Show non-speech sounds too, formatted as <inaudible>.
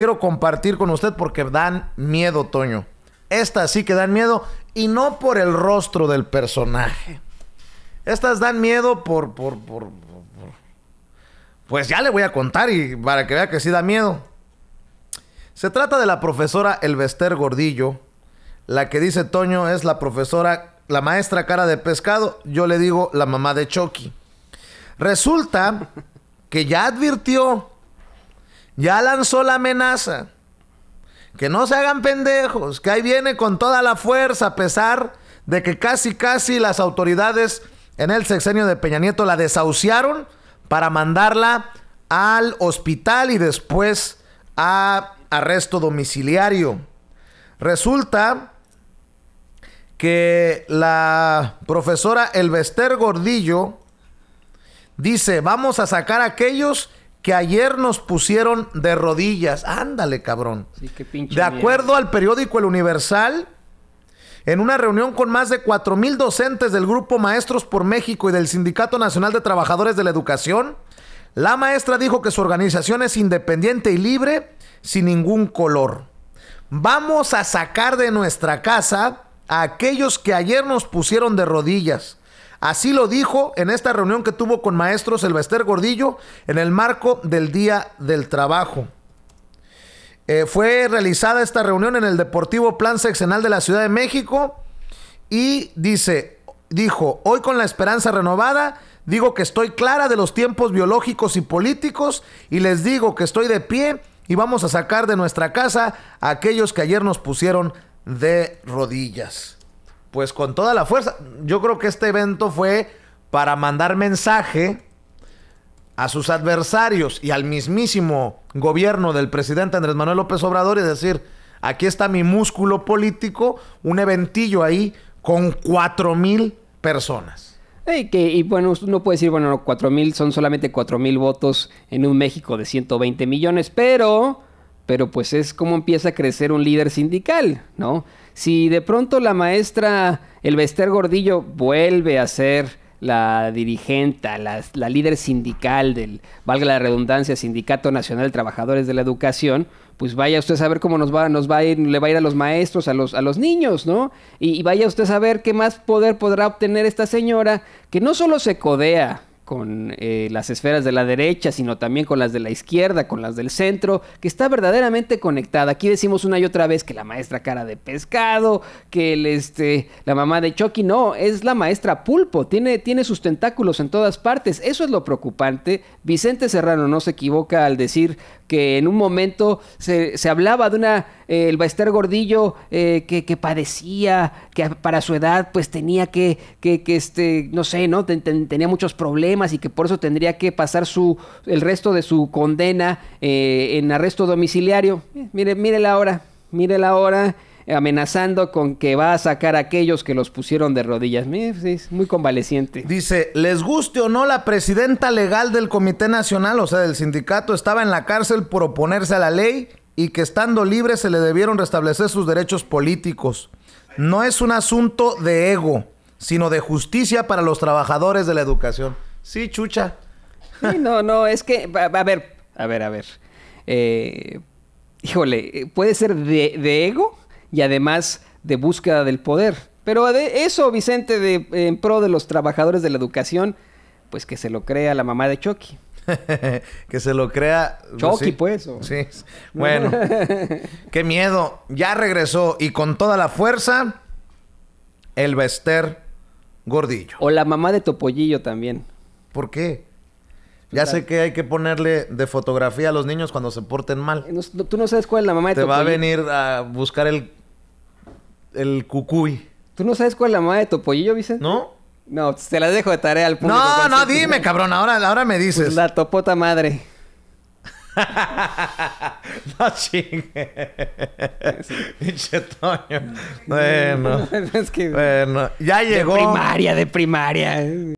quiero compartir con usted porque dan miedo, Toño. Estas sí que dan miedo y no por el rostro del personaje. Estas dan miedo por, por, por, Pues ya le voy a contar y para que vea que sí da miedo. Se trata de la profesora Elvester Gordillo. La que dice Toño es la profesora, la maestra cara de pescado. Yo le digo la mamá de Chucky. Resulta que ya advirtió ya lanzó la amenaza. Que no se hagan pendejos, que ahí viene con toda la fuerza, a pesar de que casi, casi las autoridades en el sexenio de Peña Nieto la desahuciaron para mandarla al hospital y después a arresto domiciliario. Resulta que la profesora Elvester Gordillo dice, vamos a sacar a aquellos que ayer nos pusieron de rodillas. Ándale, cabrón. de acuerdo al periódico El Universal, en una reunión con más de 4 mil docentes del Grupo Maestros por México y del Sindicato Nacional de Trabajadores de la Educación, la maestra dijo que su organización es independiente y libre, sin ningún color. Vamos a sacar de nuestra casa a aquellos que ayer nos pusieron de rodillas Así lo dijo en esta reunión que tuvo con maestro Selvester Gordillo en el marco del Día del Trabajo. Eh, fue realizada esta reunión en el Deportivo Plan Seccional de la Ciudad de México y dice, dijo, hoy con la esperanza renovada, digo que estoy clara de los tiempos biológicos y políticos y les digo que estoy de pie y vamos a sacar de nuestra casa a aquellos que ayer nos pusieron de rodillas pues con toda la fuerza. Yo creo que este evento fue para mandar mensaje a sus adversarios y al mismísimo gobierno del presidente Andrés Manuel López Obrador y decir, aquí está mi músculo político, un eventillo ahí con cuatro mil personas. Y, que, y bueno, uno puede decir, bueno, cuatro mil son solamente cuatro mil votos en un México de 120 millones, pero pero pues es como empieza a crecer un líder sindical, ¿no? Si de pronto la maestra el bester Gordillo vuelve a ser la dirigente, la, líder sindical del, valga la redundancia, Sindicato Nacional de Trabajadores de la Educación, pues vaya usted a ver cómo nos va, nos va a ir, le va a ir a los maestros, a los, a los niños, ¿no? Y, vaya usted a ver qué más poder podrá obtener esta señora, que no solo se codea con eh, las esferas de la derecha, sino también con las de la izquierda, con las del centro, que está verdaderamente conectada. Aquí decimos una y otra vez que la maestra cara de pescado, que el, este, la mamá de Chucky, no, es la maestra pulpo, tiene, tiene sus tentáculos en todas partes. Eso es lo preocupante. Vicente Serrano no se equivoca al decir que en un momento se, hablaba de una, eh, el Baester Gordillo eh, que, que, padecía, que para su edad pues tenía que, que, que este, no sé, ¿no? tenía muchos problemas y que por eso tendría que pasar su, el resto de su condena eh, en arresto domiciliario. Eh, mire, mire la hora, mire la hora amenazando con que va a sacar a aquellos que los pusieron de rodillas. Es muy convaleciente. Dice, les guste o no, la presidenta legal del Comité Nacional, o sea, del sindicato, estaba en la cárcel por oponerse a la ley y que estando libre se le debieron restablecer sus derechos políticos. No es un asunto de ego, sino de justicia para los trabajadores de la educación. Sí, chucha. no, no, es que, a, ver, a ver, a ver. Eh, híjole, eh, puede ser de, ego y además de búsqueda del poder. Pero eso, Vicente, de, en pro de los trabajadores de la educación, pues que se lo crea la mamá de Chucky. <laughs> que se lo crea. Pues, Chucky, pues. Sí. Bueno, <laughs> qué miedo. Ya regresó y con toda la fuerza, el Bester Gordillo. O la mamá de Topollillo también. ¿Por qué? Ya sé que hay que ponerle de fotografía a los niños cuando se porten mal. Eh, tú no sabes cuál es la mamá de Te Te va a venir a buscar el, el cucuy. ¿Tú no sabes cuál es la mamá de yo, Vicente? ¿No? No, te la dejo de tarea al público. No, no, dime, cabrón. Ahora, ahora me dices. Pues la topota madre. <laughs> no chingue. Pinche Toño. Bueno. <laughs> bueno, ya llegó. De primaria, de primaria.